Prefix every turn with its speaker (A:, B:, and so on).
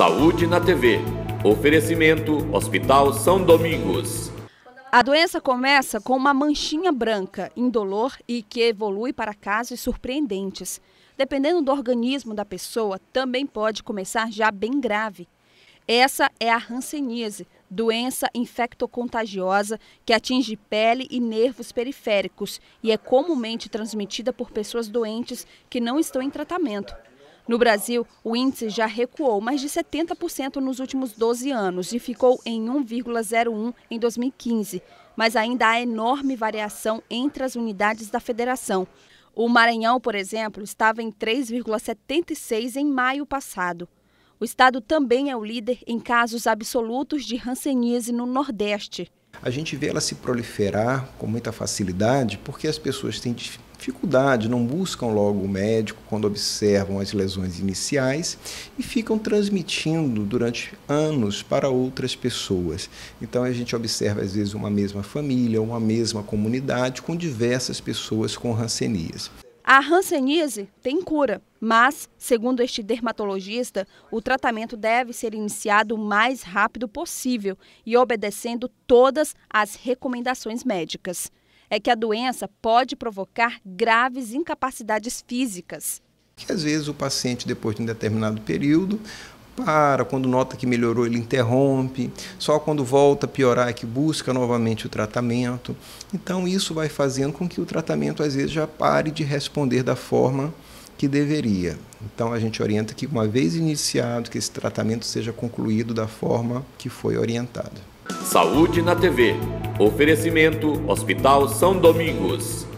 A: Saúde na TV. Oferecimento Hospital São Domingos.
B: A doença começa com uma manchinha branca, indolor e que evolui para casos surpreendentes. Dependendo do organismo da pessoa, também pode começar já bem grave. Essa é a hanseníase, doença infectocontagiosa que atinge pele e nervos periféricos e é comumente transmitida por pessoas doentes que não estão em tratamento. No Brasil, o índice já recuou mais de 70% nos últimos 12 anos e ficou em 1,01 em 2015, mas ainda há enorme variação entre as unidades da federação. O Maranhão, por exemplo, estava em 3,76 em maio passado. O estado também é o líder em casos absolutos de hanseníase no Nordeste.
C: A gente vê ela se proliferar com muita facilidade porque as pessoas têm dificuldade, não buscam logo o médico quando observam as lesões iniciais e ficam transmitindo durante anos para outras pessoas. Então a gente observa às vezes uma mesma família, uma mesma comunidade com diversas pessoas com rancenias.
B: A hanseníase tem cura, mas, segundo este dermatologista, o tratamento deve ser iniciado o mais rápido possível e obedecendo todas as recomendações médicas. É que a doença pode provocar graves incapacidades físicas.
C: Que às vezes o paciente, depois de um determinado período, para, quando nota que melhorou, ele interrompe, só quando volta a piorar é que busca novamente o tratamento. Então, isso vai fazendo com que o tratamento, às vezes, já pare de responder da forma que deveria. Então, a gente orienta que, uma vez iniciado, que esse tratamento seja concluído da forma que foi orientado.
A: Saúde na TV. Oferecimento Hospital São Domingos.